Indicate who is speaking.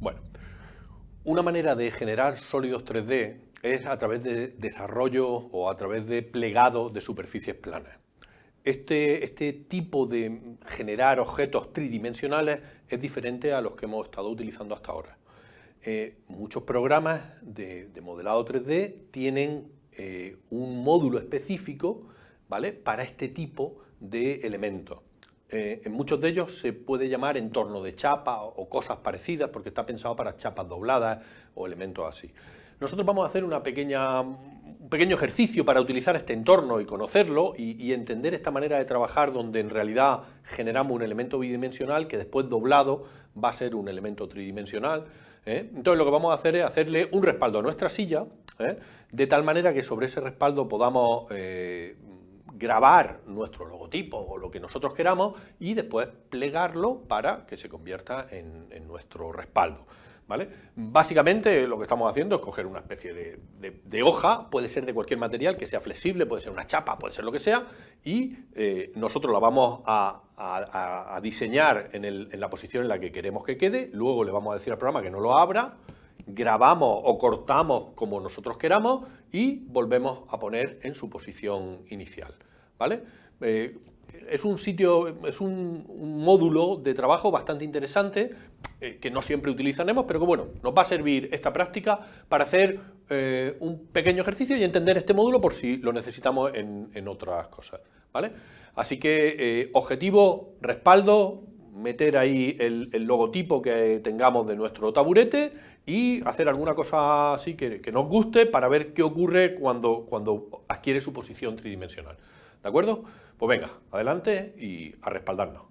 Speaker 1: Bueno, una manera de generar sólidos 3D es a través de desarrollo o a través de plegado de superficies planas. Este, este, tipo de generar objetos tridimensionales es diferente a los que hemos estado utilizando hasta ahora. Eh, muchos programas de, modelado 3D tienen eh, un módulo específico ¿vale? para este tipo de elementos. Eh, en muchos de ellos se puede llamar entorno de chapa o, cosas parecidas porque está pensado para chapas dobladas o elementos así. Nosotros vamos a hacer una pequeña, un pequeño ejercicio para utilizar este entorno y conocerlo y, entender esta manera de trabajar donde en realidad generamos un elemento bidimensional que después doblado va a ser un elemento tridimensional. ¿eh? Entonces lo que vamos a hacer es hacerle un respaldo a nuestra silla ¿eh? de tal manera que sobre ese respaldo podamos grabar nuestro logotipo o lo que nosotros queramos y después plegarlo para que se convierta en, nuestro respaldo. ¿Vale? Básicamente lo que estamos haciendo es coger una especie de, hoja, puede ser de cualquier material que sea flexible, puede ser una chapa, puede ser lo que sea, y eh, nosotros la vamos a, diseñar en la posición en la que queremos que quede, luego le vamos a decir al programa que no lo abra, grabamos o cortamos como nosotros queramos y volvemos a poner en su posición inicial. ¿vale? Eh, es un sitio, es un, módulo de trabajo bastante interesante eh, que no siempre utilizaremos, pero que bueno, nos va a servir esta práctica para hacer eh, un pequeño ejercicio y entender este módulo por si lo necesitamos en, otras cosas, ¿vale? Así que objetivo, respaldo, meter ahí el, logotipo que tengamos de nuestro taburete y hacer alguna cosa así que, nos guste para ver qué ocurre cuando, cuando adquiere su posición tridimensional. ¿De acuerdo? Pues venga, adelante y a respaldarnos.